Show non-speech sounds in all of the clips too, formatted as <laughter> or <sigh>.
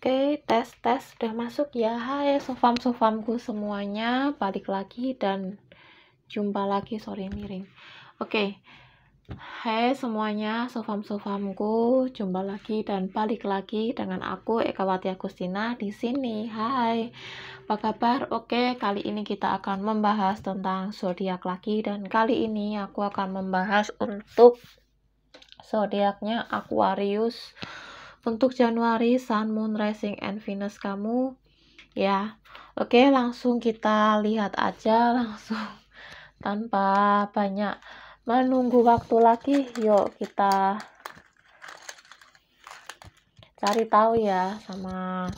Oke, tes tes sudah masuk ya. Hai sofam sofamku semuanya, balik lagi dan jumpa lagi sore miring. Oke. Hai semuanya, sofam sofamku, jumpa lagi dan balik lagi dengan aku Ekawati Agustina di sini. Hai. Apa kabar? Oke, kali ini kita akan membahas tentang zodiak lagi dan kali ini aku akan membahas untuk zodiaknya Aquarius. Untuk Januari Sun, Moon, Rising, and Venus kamu ya. Oke, langsung kita lihat aja langsung <laughs> tanpa banyak menunggu waktu lagi. Yuk kita cari tahu ya sama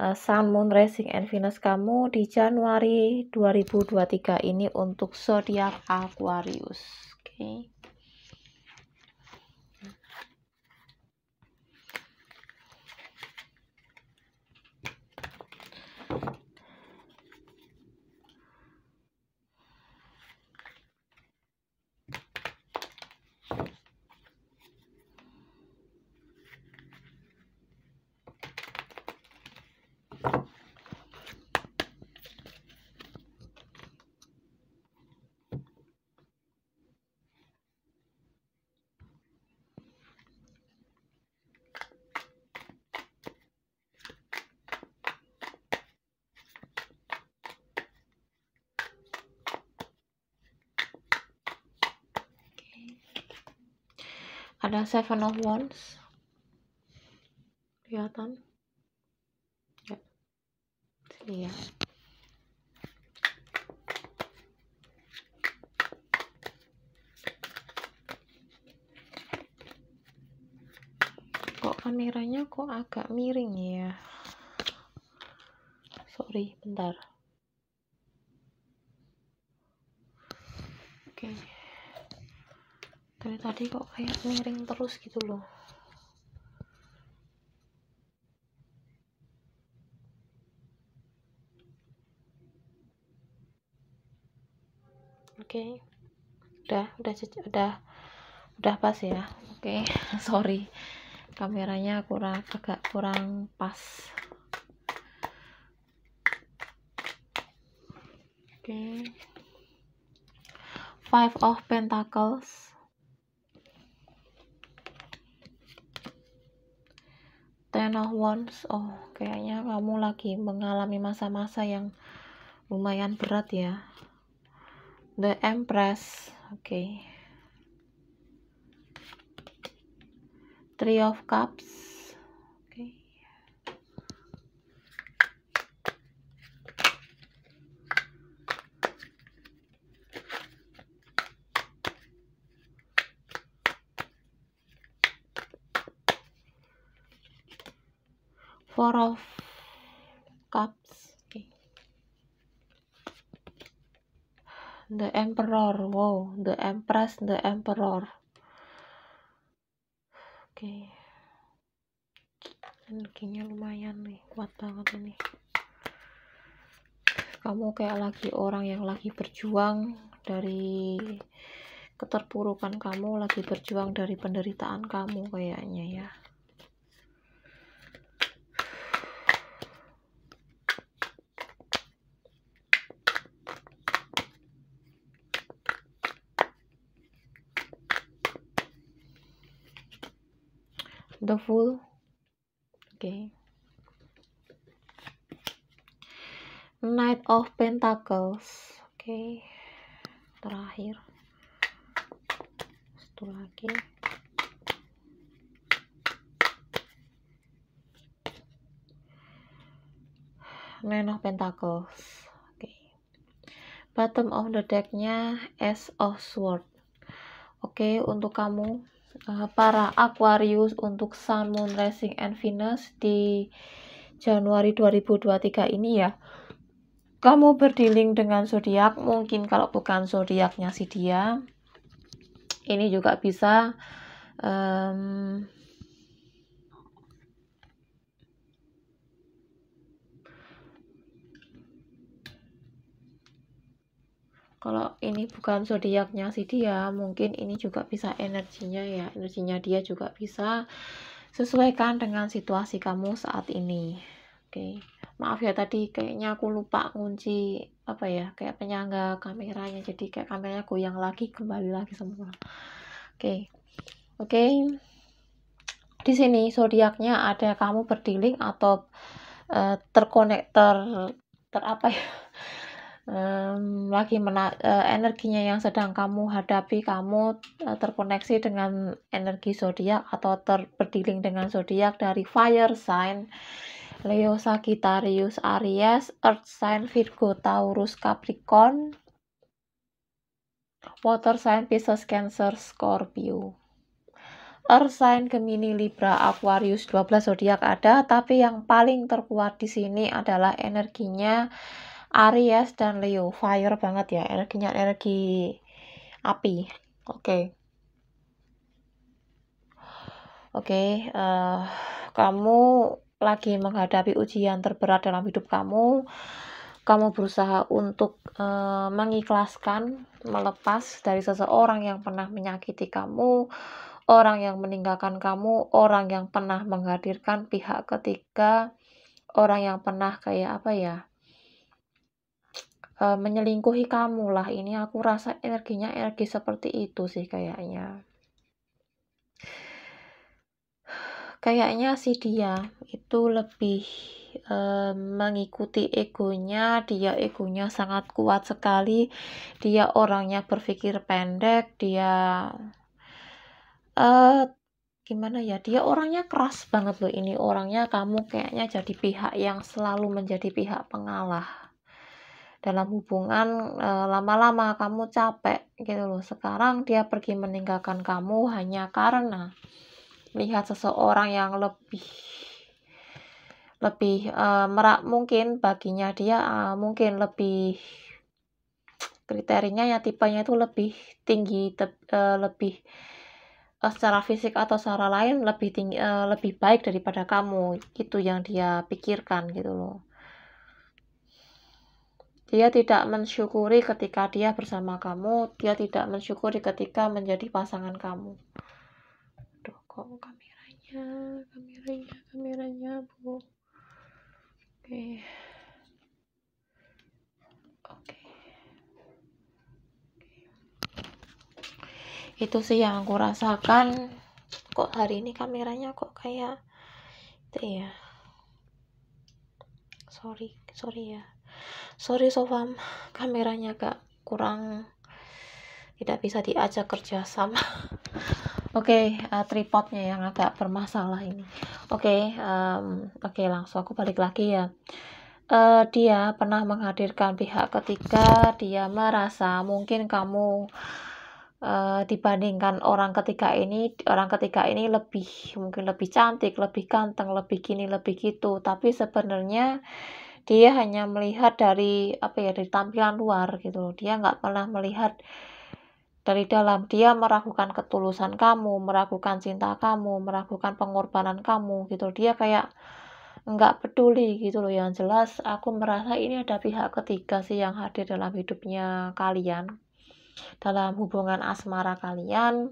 uh, Sun, Moon, Rising, and Venus kamu di Januari 2023 ini untuk zodiak Aquarius. Oke. Okay. ada seven of wands kelihatan ya sini ya kok kameranya kok agak miring ya sorry bentar tadi kok kayak miring terus gitu loh oke okay. udah udah udah udah pas ya oke okay. <laughs> sorry kameranya kurang agak kurang pas oke okay. five of pentacles of once oh kayaknya kamu lagi mengalami masa-masa yang lumayan berat ya the empress oke okay. three of cups four of cups okay. the emperor wow the empress the emperor oke okay. energinya lumayan nih kuat banget ini kamu kayak lagi orang yang lagi berjuang dari keterpurukan kamu lagi berjuang dari penderitaan kamu kayaknya ya the full okay knight of pentacles oke okay. terakhir satu lagi knight of pentacles oke okay. bottom of the decknya s of sword oke okay, untuk kamu Eh, para Aquarius untuk Sun, Moon, Rising, and Venus di Januari 2023 ini ya. Kamu berdiling dengan zodiak, mungkin kalau bukan zodiaknya si dia, ini juga bisa um, kalau ini bukan zodiaknya si dia mungkin ini juga bisa energinya ya energinya dia juga bisa sesuaikan dengan situasi kamu saat ini oke okay. maaf ya tadi kayaknya aku lupa kunci apa ya kayak penyangga kameranya jadi kayak kameranya goyang lagi kembali lagi semua oke okay. oke okay. di sini zodiaknya ada kamu berdiling atau uh, terkonek ter ter apa ya um, lagi mena uh, energinya yang sedang kamu hadapi kamu uh, terkoneksi dengan energi zodiak atau terberdiling dengan zodiak dari fire sign Leo Sagittarius Aries Earth sign Virgo Taurus Capricorn Water sign Pisces Cancer Scorpio Earth sign Gemini, Libra, Aquarius 12 zodiak ada, tapi yang paling terkuat di sini adalah energinya Aries dan Leo fire banget ya energinya energi api oke okay. oke okay, uh, eh, kamu lagi menghadapi ujian terberat dalam hidup kamu kamu berusaha untuk uh, mengikhlaskan melepas dari seseorang yang pernah menyakiti kamu orang yang meninggalkan kamu orang yang pernah menghadirkan pihak ketiga orang yang pernah kayak apa ya Eh, menyelingkuhi kamu lah ini aku rasa energinya energi seperti itu sih kayaknya kayaknya si dia itu lebih eh, mengikuti egonya dia egonya sangat kuat sekali dia orangnya berpikir pendek dia eh, gimana ya dia orangnya keras banget loh ini orangnya kamu kayaknya jadi pihak yang selalu menjadi pihak pengalah dalam hubungan eh, lama-lama kamu capek gitu loh sekarang dia pergi meninggalkan kamu hanya karena lihat seseorang yang lebih lebih e, merak mungkin baginya dia e, mungkin lebih kriterinya ya tipenya itu lebih tinggi te, e, lebih secara fisik atau secara lain lebih tinggi uh, lebih baik daripada kamu itu yang dia pikirkan gitu loh dia tidak mensyukuri ketika dia bersama kamu, dia tidak mensyukuri ketika menjadi pasangan kamu. Aduh, kok kameranya, kameranya, kameranya, Bu. Oke. Oke. Itu sih yang aku rasakan. Kok hari ini kameranya kok kayak itu ya. Sorry, sorry ya sorry Sofam kameranya agak kurang tidak bisa diajak kerja sama <laughs> oke okay, uh, eh, tripodnya yang agak bermasalah ini oke okay, um, oke okay, langsung aku balik lagi ya uh, dia pernah menghadirkan pihak ketiga dia merasa mungkin kamu Uh, dibandingkan orang ketiga ini orang ketiga ini lebih mungkin lebih cantik lebih ganteng lebih gini lebih gitu tapi sebenarnya dia hanya melihat dari apa ya dari tampilan luar gitu loh dia nggak pernah melihat dari dalam dia meragukan ketulusan kamu meragukan cinta kamu meragukan pengorbanan kamu gitu dia kayak nggak peduli gitu loh yang jelas aku merasa ini ada pihak ketiga sih yang hadir dalam hidupnya kalian dalam hubungan asmara kalian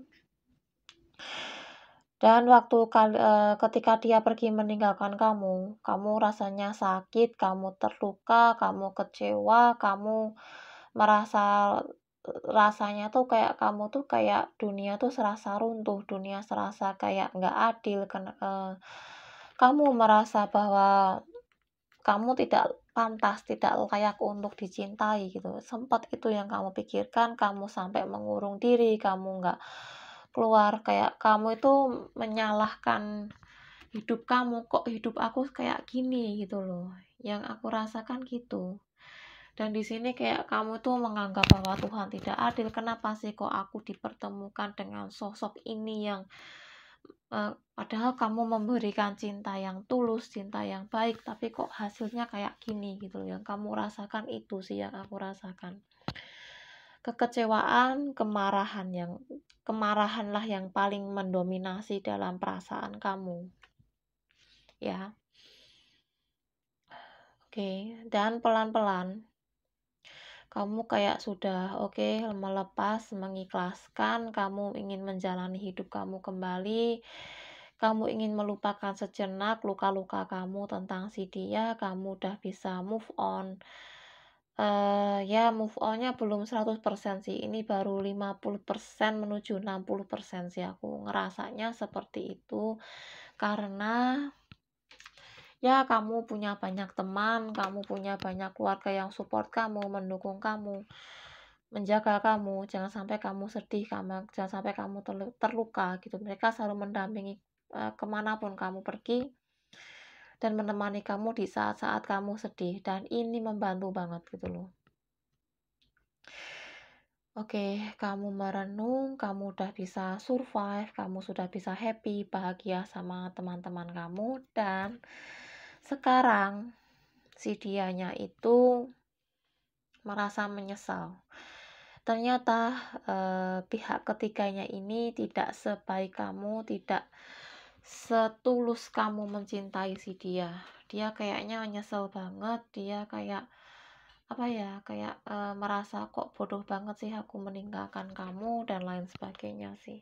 dan waktu kali eh, ketika dia pergi meninggalkan kamu, kamu rasanya sakit, kamu terluka, kamu kecewa, kamu merasa eh, rasanya tuh kayak kamu tuh kayak dunia tuh serasa runtuh, dunia serasa kayak nggak adil. Kena, e, eh, kamu merasa bahwa kamu tidak pantas, tidak layak untuk dicintai gitu. Sempat itu yang kamu pikirkan, kamu sampai mengurung diri, kamu nggak keluar kayak kamu itu menyalahkan hidup kamu kok hidup aku kayak gini gitu loh yang aku rasakan gitu dan di sini kayak kamu tuh menganggap bahwa Tuhan tidak adil kenapa sih kok aku dipertemukan dengan sosok ini yang eh, padahal kamu memberikan cinta yang tulus cinta yang baik tapi kok hasilnya kayak gini gitu loh yang kamu rasakan itu sih yang aku rasakan kekecewaan, kemarahan yang kemarahanlah yang paling mendominasi dalam perasaan kamu. Ya. Oke, dan pelan-pelan kamu kayak sudah oke okay, melepas, mengikhlaskan, kamu ingin menjalani hidup kamu kembali. Kamu ingin melupakan sejenak luka-luka kamu tentang si dia, kamu udah bisa move on uh, ya move onnya belum 100% sih ini baru 50% menuju 60% sih aku ngerasanya seperti itu karena ya kamu punya banyak teman kamu punya banyak keluarga yang support kamu mendukung kamu menjaga kamu jangan sampai kamu sedih kamu jangan sampai kamu terluka gitu mereka selalu mendampingi uh, kemanapun kamu pergi dan menemani kamu di saat-saat kamu sedih dan ini membantu banget gitu loh Oke, kamu merenung, kamu udah bisa survive, kamu sudah bisa happy, bahagia sama teman-teman kamu, dan sekarang si dianya itu merasa menyesal. Ternyata eh, pihak ketiganya ini tidak sebaik kamu, tidak setulus kamu mencintai si dia dia kayaknya nyesel banget dia kayak apa ya kayak e, merasa kok bodoh banget sih aku meninggalkan kamu dan lain sebagainya sih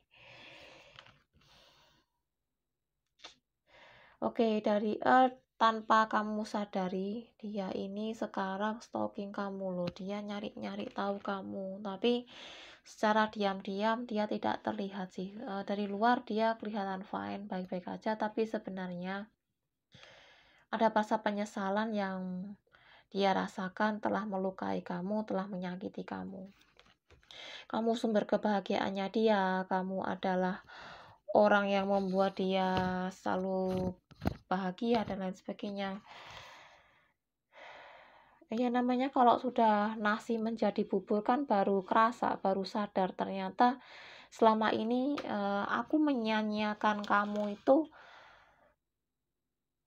Oke, dari Earth tanpa kamu sadari, dia ini sekarang stalking kamu loh. Dia nyari-nyari tahu kamu, tapi secara diam-diam dia tidak terlihat sih e, dari luar dia kelihatan fine baik-baik aja tapi sebenarnya ada rasa penyesalan yang dia rasakan telah melukai kamu telah menyakiti kamu kamu sumber kebahagiaannya dia kamu adalah orang yang membuat dia selalu bahagia dan lain sebagainya Ya namanya kalau sudah nasi menjadi bubur kan baru kerasa, baru sadar ternyata selama ini uh, aku menyanyiakan kamu itu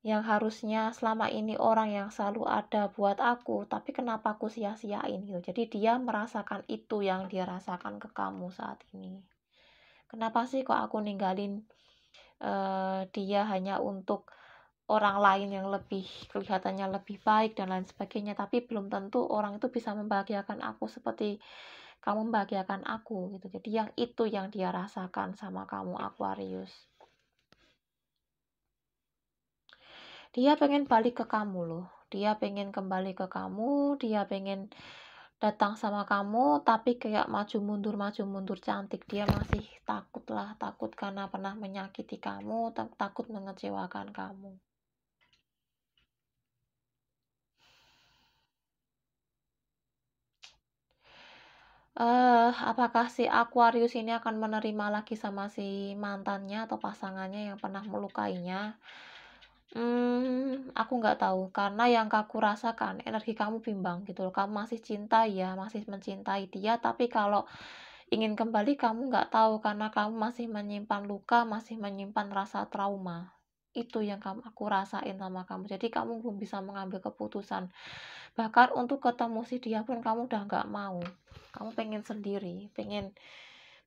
yang harusnya selama ini orang yang selalu ada buat aku, tapi kenapa aku sia-siain gitu. Jadi dia merasakan itu yang dia rasakan ke kamu saat ini. Kenapa sih kok aku ninggalin uh, dia hanya untuk orang lain yang lebih kelihatannya lebih baik dan lain sebagainya tapi belum tentu orang itu bisa membahagiakan aku seperti kamu membahagiakan aku gitu jadi yang itu yang dia rasakan sama kamu Aquarius dia pengen balik ke kamu loh dia pengen kembali ke kamu dia pengen datang sama kamu tapi kayak maju mundur maju mundur cantik dia masih takut lah takut karena pernah menyakiti kamu takut mengecewakan kamu eh, apakah si Aquarius ini akan menerima lagi sama si mantannya atau pasangannya yang pernah melukainya? Hmm, aku nggak tahu karena yang kaku rasakan energi kamu bimbang gitu loh. Kamu masih cinta ya, masih mencintai dia, tapi kalau ingin kembali kamu nggak tahu karena kamu masih menyimpan luka, masih menyimpan rasa trauma itu yang kamu aku rasain sama kamu jadi kamu belum bisa mengambil keputusan bahkan untuk ketemu si dia pun kamu udah nggak mau kamu pengen sendiri pengen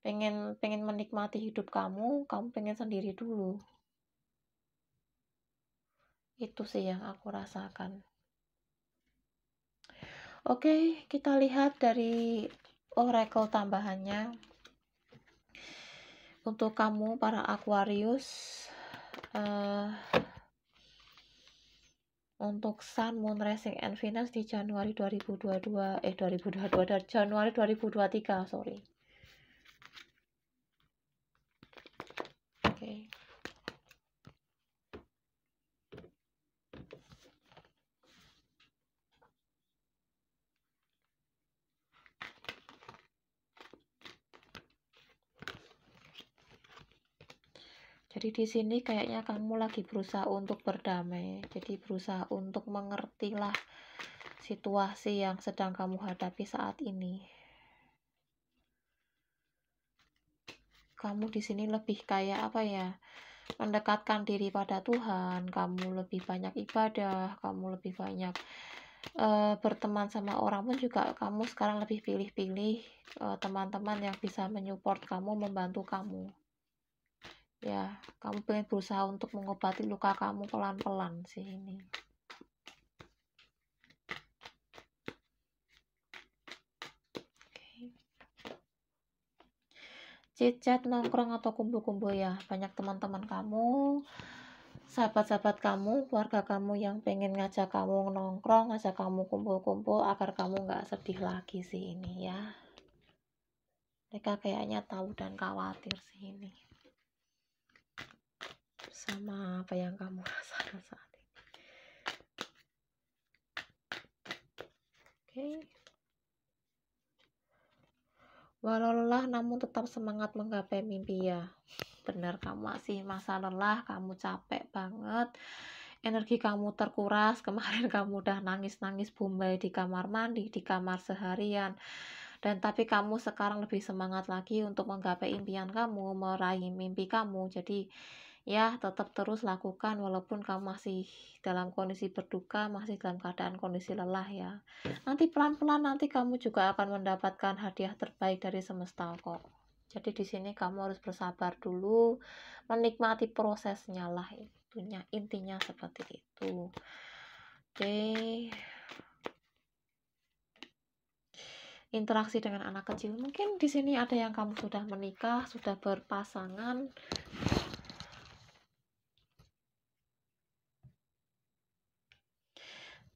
pengen pengen menikmati hidup kamu kamu pengen sendiri dulu itu sih yang aku rasakan oke kita lihat dari oracle tambahannya untuk kamu para Aquarius uh, untuk Sun, Moon, Racing and Venus di Januari 2022 eh 2022 dari Januari 2023 sorry Jadi di sini kayaknya kamu lagi berusaha untuk berdamai. Jadi berusaha untuk mengertilah situasi yang sedang kamu hadapi saat ini. Kamu di sini lebih kayak apa ya? Mendekatkan diri pada Tuhan, kamu lebih banyak ibadah, kamu lebih banyak e, berteman sama orang pun juga kamu sekarang lebih pilih-pilih eh, teman-teman yang bisa menyupport kamu, membantu kamu ya kamu pengen berusaha untuk mengobati luka kamu pelan-pelan sih ini cicat nongkrong atau kumpul-kumpul ya banyak teman-teman kamu sahabat-sahabat kamu keluarga kamu yang pengen ngajak kamu nongkrong ngajak kamu kumpul-kumpul agar kamu nggak sedih lagi sih ini ya mereka kayaknya tahu dan khawatir sih ini sama apa yang kamu rasakan saat ini oke okay. walau lelah namun tetap semangat menggapai mimpi ya benar kamu masih masa lelah kamu capek banget energi kamu terkuras kemarin kamu udah nangis-nangis bombay di kamar mandi di kamar seharian dan tapi kamu sekarang lebih semangat lagi untuk menggapai impian kamu meraih mimpi kamu jadi ya tetap terus lakukan walaupun kamu masih dalam kondisi berduka masih dalam keadaan kondisi lelah ya nanti pelan-pelan nanti kamu juga akan mendapatkan hadiah terbaik dari semesta kok jadi di sini kamu harus bersabar dulu menikmati prosesnya lah intinya intinya seperti itu oke interaksi dengan anak kecil mungkin di sini ada yang kamu sudah menikah sudah berpasangan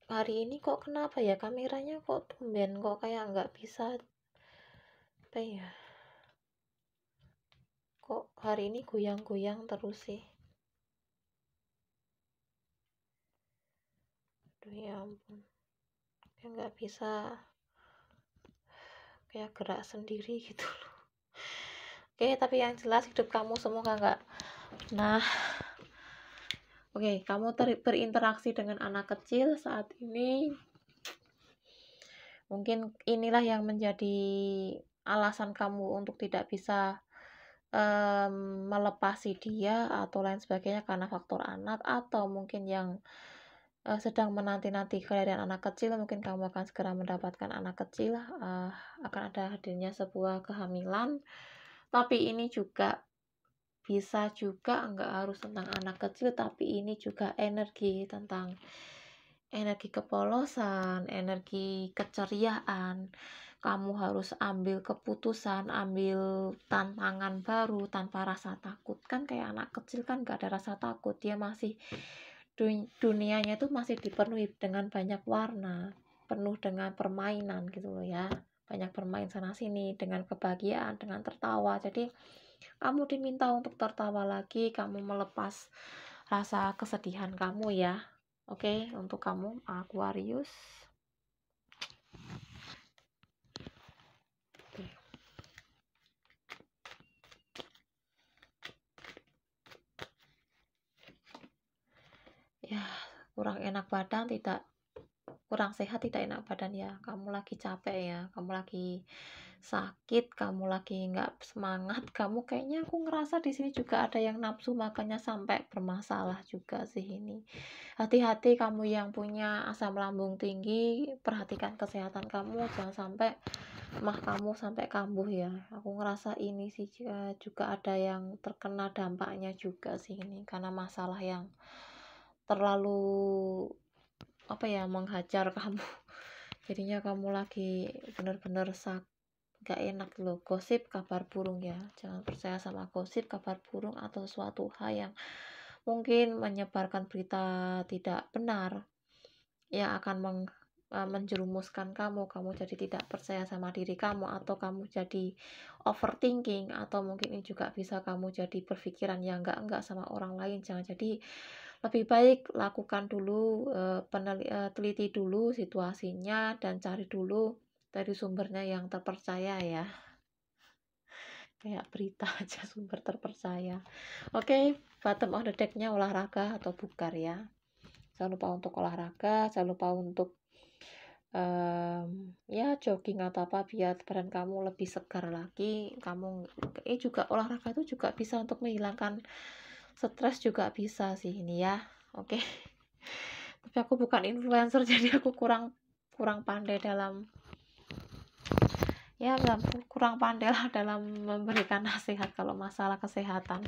hari ini kok kenapa ya kameranya kok tumben kok kayak nggak bisa apa ya kok hari ini goyang-goyang terus sih aduh ya ampun kayak nggak bisa kayak gerak sendiri gitu loh oke tapi yang jelas hidup kamu semoga nggak nah Oke, okay, kamu ter berinteraksi dengan anak kecil saat ini. Mungkin inilah yang menjadi alasan kamu untuk tidak bisa um, melepasi dia atau lain sebagainya karena faktor anak atau mungkin yang uh, sedang menanti-nanti kelahiran anak kecil mungkin kamu akan segera mendapatkan anak kecil uh, akan ada hadirnya sebuah kehamilan tapi ini juga bisa juga nggak harus tentang anak kecil tapi ini juga energi tentang energi kepolosan, energi keceriaan. Kamu harus ambil keputusan, ambil tantangan baru tanpa rasa takut. Kan kayak anak kecil kan nggak ada rasa takut, dia masih dunianya itu masih dipenuhi dengan banyak warna, penuh dengan permainan gitu loh ya. Banyak bermain sana sini dengan kebahagiaan, dengan tertawa. Jadi kamu diminta untuk tertawa lagi, kamu melepas rasa kesedihan kamu ya. Oke, okay? untuk kamu Aquarius. ya kurang enak badan tidak kurang sehat tidak enak badan ya kamu lagi capek ya kamu lagi sakit, kamu lagi nggak semangat, kamu kayaknya aku ngerasa di sini juga ada yang nafsu makanya sampai bermasalah juga sih ini. Hati-hati kamu yang punya asam lambung tinggi, perhatikan kesehatan kamu jangan sampai mah kamu sampai kambuh ya. Aku ngerasa ini sih eh, juga ada yang terkena dampaknya juga sih ini karena masalah yang terlalu apa ya menghajar kamu <laughs> jadinya kamu lagi benar-benar sakit gak enak loh gosip kabar burung ya jangan percaya sama gosip kabar burung atau suatu hal yang mungkin menyebarkan berita tidak benar yang akan meng, eh, menjerumuskan kamu kamu jadi tidak percaya sama diri kamu atau kamu jadi overthinking atau mungkin ini juga bisa kamu jadi berpikiran yang enggak-enggak sama orang lain jangan jadi lebih baik lakukan dulu eh, peneliti, eh, teliti dulu situasinya dan cari dulu dari sumbernya yang terpercaya ya kayak berita <laughs> aja sumber terpercaya oke okay, bottom of the deck-nya olahraga atau bukar ya jangan lupa untuk olahraga jangan lupa untuk um, ya jogging atau apa biar badan kamu lebih segar lagi kamu eh juga olahraga itu juga bisa untuk menghilangkan stres juga bisa sih ini ya oke okay. <laughs> tapi aku bukan influencer <laughs> jadi aku kurang kurang pandai dalam ya, ya kurang pandai lah dalam memberikan nasihat kalau masalah kesehatan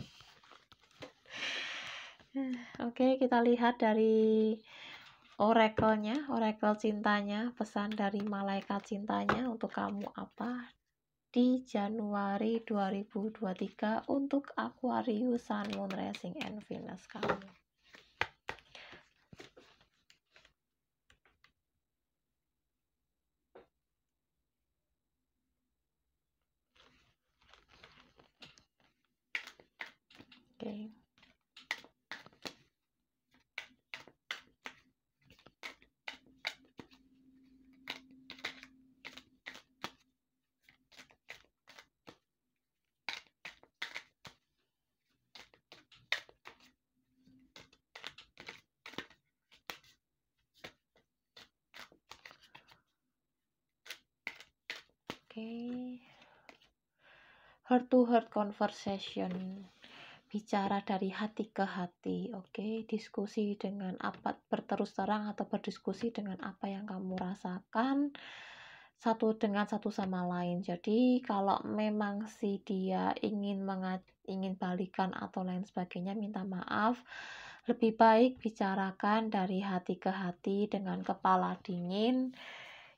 <sighs> oke okay, kita lihat dari oracle-nya oracle cintanya pesan dari malaikat cintanya untuk kamu apa di Januari 2023 untuk Aquarius Sun Moon Rising and Venus kamu okay. okay. heart to heart conversation bicara dari hati ke hati, oke, okay? diskusi dengan apa berterus terang atau berdiskusi dengan apa yang kamu rasakan satu dengan satu sama lain. Jadi kalau memang si dia ingin mengat ingin balikan atau lain sebagainya minta maaf, lebih baik bicarakan dari hati ke hati dengan kepala dingin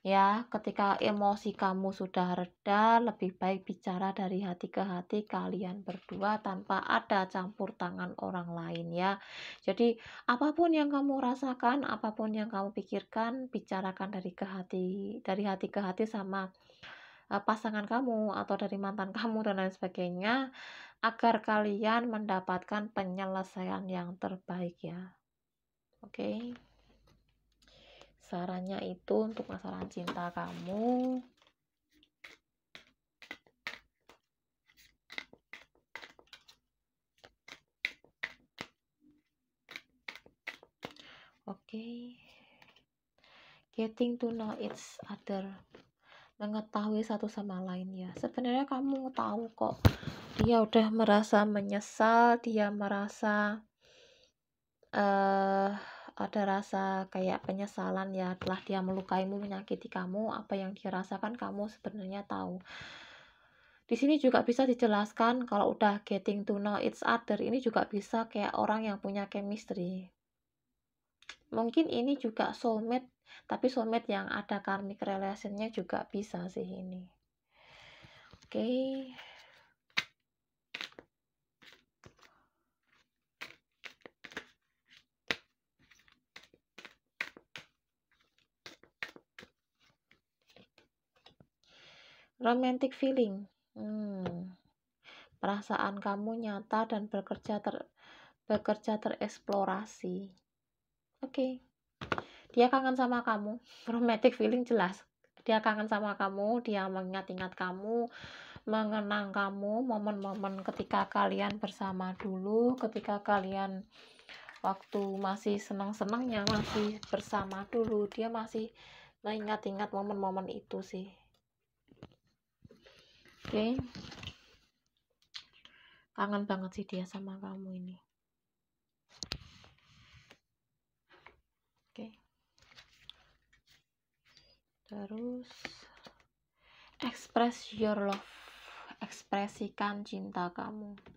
ya ketika emosi kamu sudah reda lebih baik bicara dari hati ke hati kalian berdua tanpa ada campur tangan orang lain ya jadi apapun yang kamu rasakan apapun yang kamu pikirkan bicarakan dari ke hati dari hati ke hati sama eh, pasangan kamu atau dari mantan <laughs> kamu dan lain sebagainya agar kalian mendapatkan penyelesaian yang terbaik ya. Oke. Okay? sarannya itu untuk masalah cinta kamu okay. getting to know each other mengetahui satu sama lain ya sebenarnya kamu tahu kok dia udah merasa menyesal dia merasa eh uh, ada rasa kayak penyesalan ya telah dia melukaimu, menyakiti kamu, apa yang dirasakan kamu sebenarnya tahu. Di sini juga bisa dijelaskan kalau udah getting to know each other ini juga bisa kayak orang yang punya chemistry. Mungkin ini juga soulmate, tapi soulmate yang ada karmic relationnya juga bisa sih ini. Oke. Okay. romantic feeling hmm. perasaan kamu nyata dan bekerja ter bekerja tereksplorasi oke okay. dia kangen sama kamu <laughs> romantic feeling jelas dia kangen sama kamu dia mengingat-ingat kamu mengenang kamu momen-momen ketika kalian bersama dulu ketika kalian waktu masih senang-senangnya masih bersama dulu dia masih mengingat-ingat momen-momen itu sih okay. kangen banget sih dia sama kamu ini oke okay. terus express your love ekspresikan cinta kamu oke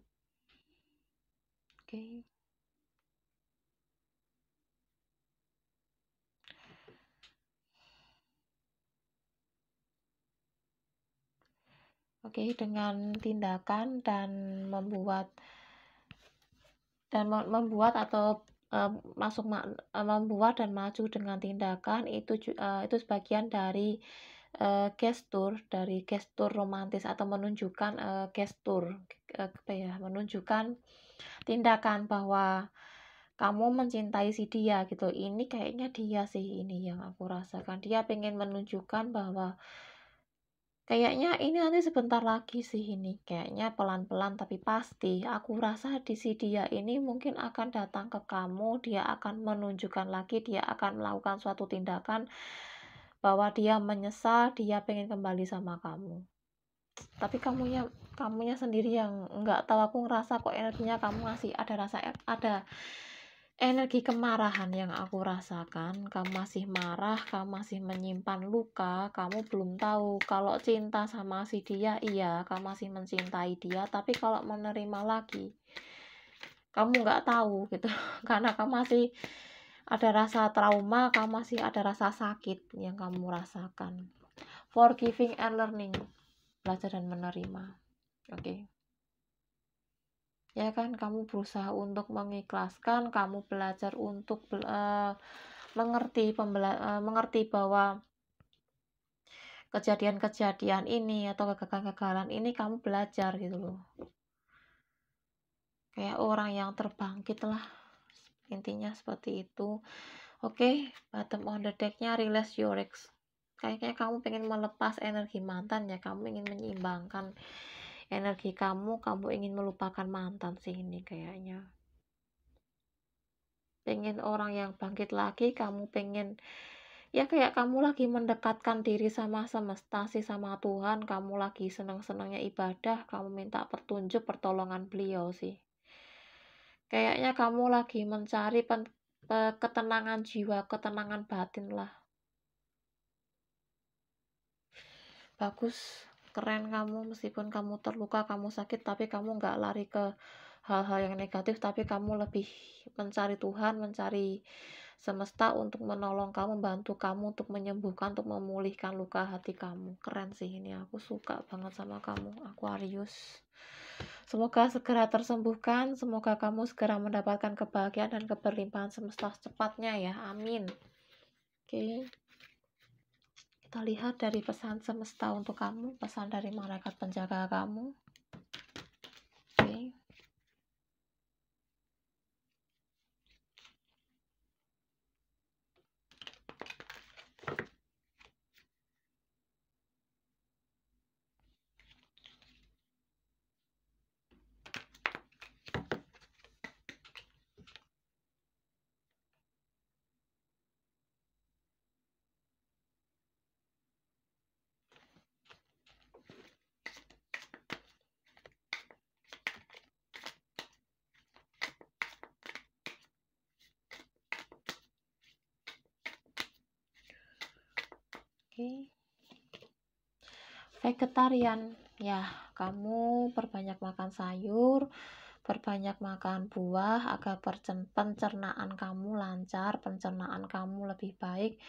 okay. Oke, okay, dengan tindakan dan membuat dan membuat atau e, masuk e, membuat dan maju dengan tindakan itu e, itu sebagian dari e, gestur dari gestur romantis atau menunjukkan e, gestur e, apa ya menunjukkan tindakan bahwa kamu mencintai si dia gitu ini kayaknya dia sih ini yang aku rasakan dia pengen menunjukkan bahwa Kayaknya ini nanti sebentar lagi sih ini. Kayaknya pelan-pelan tapi pasti. Aku rasa di si dia ini mungkin akan datang ke kamu, dia akan menunjukkan lagi, dia akan melakukan suatu tindakan bahwa dia menyesal, dia pengen kembali sama kamu. Tapi kamunya kamunya sendiri yang nggak tahu aku ngerasa kok energinya kamu masih ada rasa ada energi kemarahan yang aku rasakan, kamu masih marah, kamu masih menyimpan luka, kamu belum tahu kalau cinta sama si dia, iya, kamu masih mencintai dia, tapi kalau menerima lagi, kamu nggak tahu gitu, <laughs> karena kamu masih ada rasa trauma, kamu masih ada rasa sakit yang kamu rasakan. Forgiving and learning, belajar dan menerima. Oke. Okay ya kan kamu berusaha untuk mengikhlaskan kamu belajar untuk uh, mengerti pembela uh, mengerti bahwa kejadian-kejadian ini atau kegagalan-kegagalan ini kamu belajar gitu loh kayak orang yang terbangkit lah intinya seperti itu oke okay, bottom on the decknya release your ex kayaknya kamu pengen melepas energi mantan ya kamu ingin menyeimbangkan energi kamu kamu ingin melupakan mantan sih ini kayaknya pengen orang yang bangkit lagi kamu pengen ya kayak kamu lagi mendekatkan diri sama semesta sih sama Tuhan kamu lagi senang-senangnya ibadah kamu minta pertunjuk pertolongan beliau sih kayaknya kamu lagi mencari pen, pe, ketenangan jiwa ketenangan batin lah bagus keren kamu meskipun kamu terluka kamu sakit tapi kamu nggak lari ke hal-hal yang negatif tapi kamu lebih mencari Tuhan mencari semesta untuk menolong kamu membantu kamu untuk menyembuhkan untuk memulihkan luka hati kamu keren sih ini aku suka banget sama kamu Aquarius Semoga segera tersembuhkan, semoga kamu segera mendapatkan kebahagiaan dan keberlimpahan semesta secepatnya ya. Amin. Oke. Okay kita lihat dari pesan semesta untuk kamu pesan dari malaikat penjaga kamu okay. vegetarian ya kamu perbanyak makan sayur perbanyak makan buah agar pencernaan kamu lancar, pencernaan kamu lebih baik,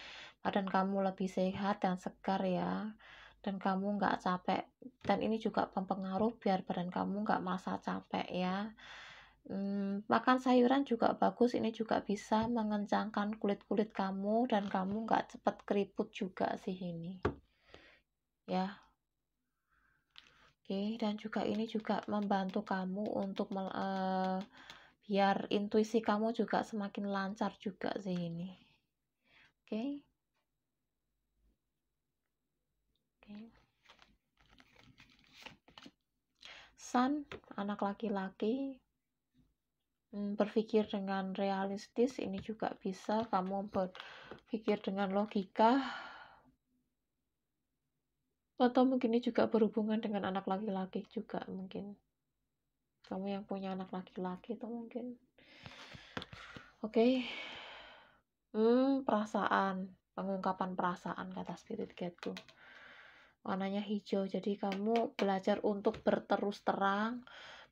badan kamu lebih sehat dan segar ya. Dan kamu nggak capek. Dan ini juga mempengaruh biar badan kamu nggak merasa capek ya. Hmm, makan sayuran juga bagus, ini juga bisa mengencangkan kulit-kulit kamu dan kamu nggak cepat keriput juga sih ini. Ya. Oke, dan juga ini juga membantu kamu untuk mel, uh, biar intuisi kamu juga semakin lancar juga sih ini. Oke. Oke. Sun, anak laki-laki Hmm, berpikir dengan realistis ini juga bisa kamu berpikir dengan logika atau mungkin ini juga berhubungan dengan anak laki-laki juga mungkin kamu yang punya anak laki-laki itu mungkin oke okay. hmm, perasaan pengungkapan perasaan kata spirit guide tuh warnanya hijau jadi kamu belajar untuk berterus terang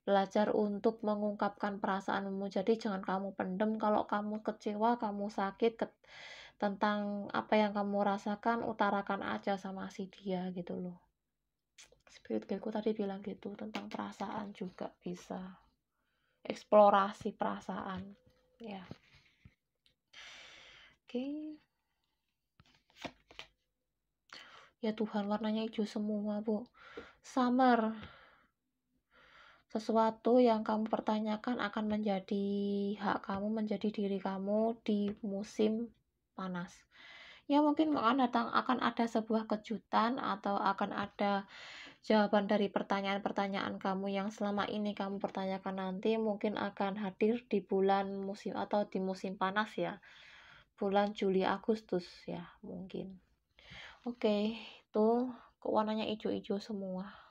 belajar untuk mengungkapkan perasaanmu. Jadi jangan kamu pendem kalau kamu kecewa, kamu sakit ke tentang apa yang kamu rasakan, utarakan aja sama si dia gitu loh. Spirit guideku tadi bilang gitu tentang perasaan juga bisa eksplorasi perasaan ya. Oke. Okay. Ya Tuhan, warnanya hijau semua, Bu. Summer sesuatu yang kamu pertanyakan akan menjadi hak kamu, menjadi diri kamu di musim panas. Ya mungkin akan datang akan ada sebuah kejutan atau akan ada jawaban dari pertanyaan-pertanyaan kamu yang selama ini kamu pertanyakan nanti mungkin akan hadir di bulan musim atau di musim panas ya. Bulan Juli Agustus ya mungkin. Oke, itu warnanya hijau-hijau semua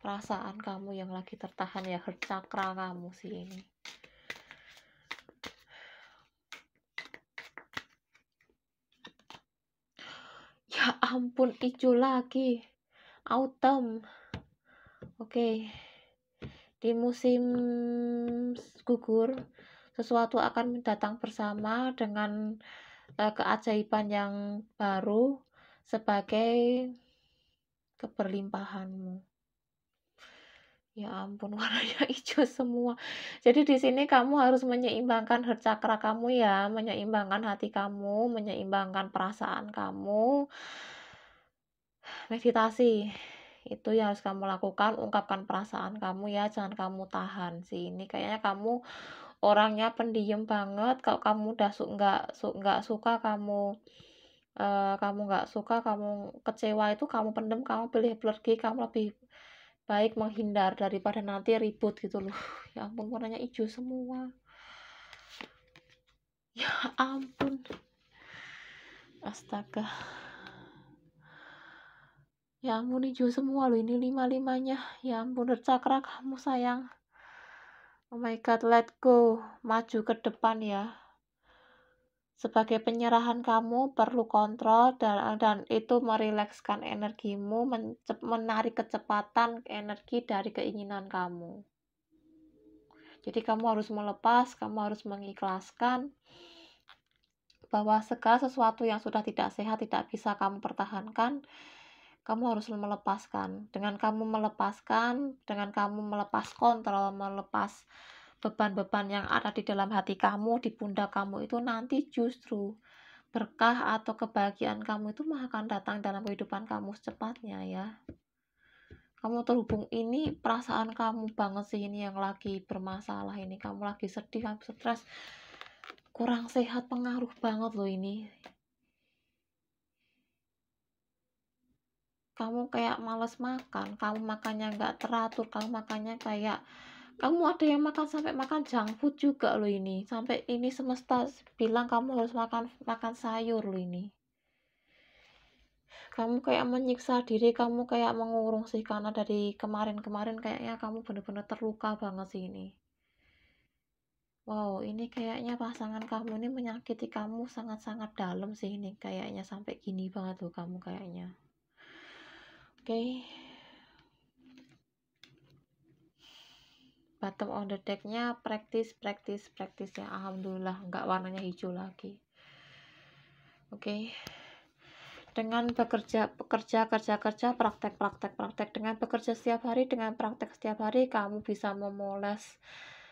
perasaan kamu yang lagi tertahan ya heart chakra kamu sih ini ya ampun icu lagi autumn oke di musim gugur sesuatu akan datang bersama dengan eh, keajaiban yang baru sebagai keberlimpahanmu Ya ampun, <laughs> warnanya hijau semua. Jadi di sini kamu harus menyeimbangkan heart chakra kamu ya, menyeimbangkan hati kamu, menyeimbangkan perasaan kamu. Meditasi itu yang harus kamu lakukan, ungkapkan perasaan kamu ya, jangan kamu tahan sih. Ini kayaknya kamu orangnya pendiam banget. Kalau kamu udah su nggak su nggak suka kamu uh, kamu nggak suka, kamu kecewa itu kamu pendem, kamu pilih pergi, kamu lebih baik menghindar daripada nanti ribut gitu loh <sighs> ya ampun warnanya hijau semua ya ampun astaga ya ampun hijau semua loh ini lima limanya ya ampun cakra kamu sayang oh my god let go maju ke depan ya sebagai penyerahan kamu perlu kontrol dan, dan itu merilekskan energimu, men, menarik kecepatan energi dari keinginan kamu. Jadi kamu harus melepas, kamu harus mengikhlaskan bahwa segala sesuatu yang sudah tidak sehat tidak bisa kamu pertahankan. Kamu harus melepaskan. Dengan kamu melepaskan, dengan kamu melepas kontrol, melepas beban-beban yang ada di dalam hati kamu, di pundak kamu itu nanti justru berkah atau kebahagiaan kamu itu akan datang dalam kehidupan kamu secepatnya ya. Kamu terhubung ini perasaan kamu banget sih ini yang lagi bermasalah ini. Kamu lagi sedih, kamu stres, kurang sehat, pengaruh banget loh ini. Kamu kayak males makan, kamu makannya nggak teratur, kamu makannya kayak kamu ada yang makan sampai makan junk food juga lo ini sampai ini semesta bilang kamu harus makan makan sayur lo ini kamu kayak menyiksa diri kamu kayak mengurung sih karena dari kemarin-kemarin kayaknya kamu bener-bener terluka banget sih ini wow ini kayaknya pasangan kamu ini menyakiti kamu sangat-sangat dalam sih ini kayaknya sampai gini banget loh kamu kayaknya oke okay. bottom on the decknya practice practice practice ya alhamdulillah nggak warnanya hijau lagi oke okay. dengan bekerja bekerja kerja kerja praktek praktek praktek dengan bekerja setiap hari dengan praktek setiap hari kamu bisa memoles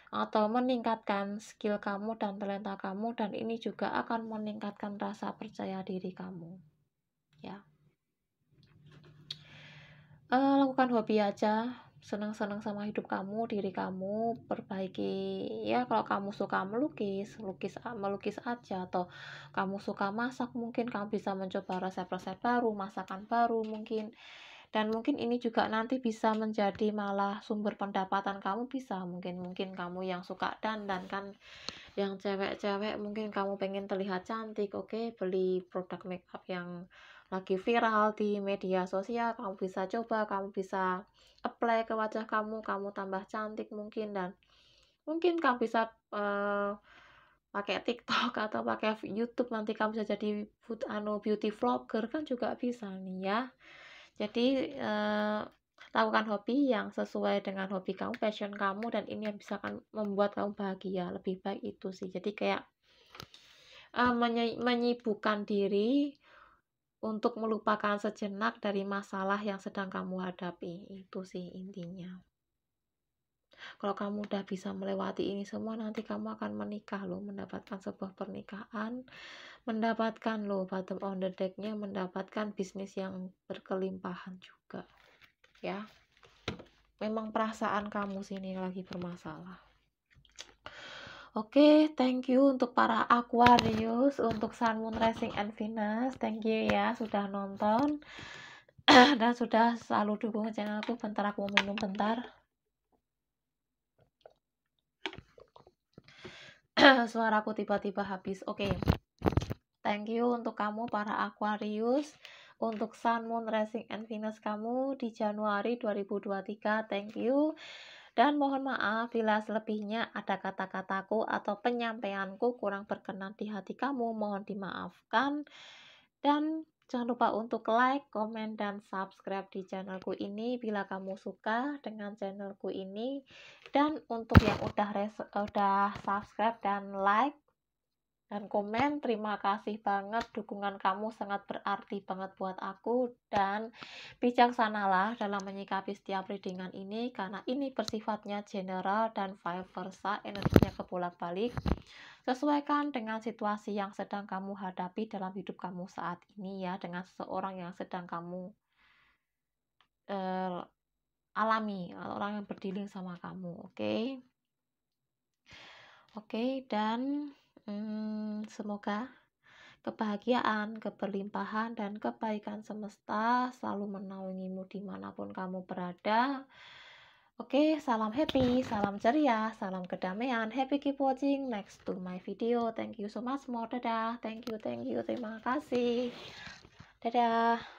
atau meningkatkan skill kamu dan talenta kamu dan ini juga akan meningkatkan rasa percaya diri kamu ya uh, lakukan hobi aja senang-senang sama hidup kamu, diri kamu, perbaiki ya kalau kamu suka melukis, lukis melukis aja atau kamu suka masak mungkin kamu bisa mencoba resep-resep baru, masakan baru mungkin dan mungkin ini juga nanti bisa menjadi malah sumber pendapatan kamu bisa mungkin mungkin kamu yang suka dan dan kan yang cewek-cewek mungkin kamu pengen terlihat cantik oke okay? beli produk makeup yang lagi viral di media sosial, kamu bisa coba, kamu bisa apply ke wajah kamu, kamu tambah cantik mungkin dan mungkin kamu bisa uh, pakai TikTok <laughs> atau pakai YouTube nanti kamu bisa jadi food anu beauty vlogger kan juga bisa nih ya. Jadi uh, lakukan hobi yang sesuai dengan hobi kamu, passion kamu dan ini yang bisa kan membuat kamu bahagia. Lebih baik itu sih. Jadi kayak uh, menyibukkan diri untuk melupakan sejenak dari masalah yang sedang kamu hadapi. Itu sih intinya. Kalau kamu udah bisa melewati ini semua, nanti kamu akan menikah loh, mendapatkan sebuah pernikahan, mendapatkan loh bottom on the deck-nya, mendapatkan bisnis yang berkelimpahan juga. Ya. Memang perasaan kamu sini lagi bermasalah. Oke, okay, thank you untuk para Aquarius, untuk Sun, Moon, Rising, and Venus. Thank you ya sudah nonton <clears throat> dan sudah selalu dukung channelku. Bentar aku minum bentar. <clears throat> Suaraku tiba-tiba habis. Oke. Okay. Thank you untuk kamu para Aquarius, untuk Sun, Moon, Rising, and Venus kamu di Januari 2023. Thank you. Dan mohon maaf bila selebihnya ada kata-kataku atau penyampaianku kurang berkenan di hati kamu, mohon dimaafkan. Dan jangan lupa untuk like, komen, dan subscribe di channelku ini bila kamu suka dengan channelku ini. Dan untuk yang udah, udah subscribe dan like, dan komen. Terima kasih banget, dukungan kamu sangat berarti banget buat aku dan bijaksanalah dalam menyikapi setiap readingan ini karena ini bersifatnya general dan vice versa, energinya kebolak-balik. Sesuaikan dengan situasi yang sedang kamu hadapi dalam hidup kamu saat ini ya dengan seseorang yang sedang kamu uh, alami, orang yang berdiling sama kamu, oke? Okay? Oke, okay, dan hmm, semoga kebahagiaan, keberlimpahan, dan kebaikan semesta selalu menaungimu dimanapun kamu berada. Oke, salam happy, salam ceria, salam kedamaian. Happy keep watching next to my video. Thank you so much more. Dadah. Thank you, thank you. Terima kasih. Dadah.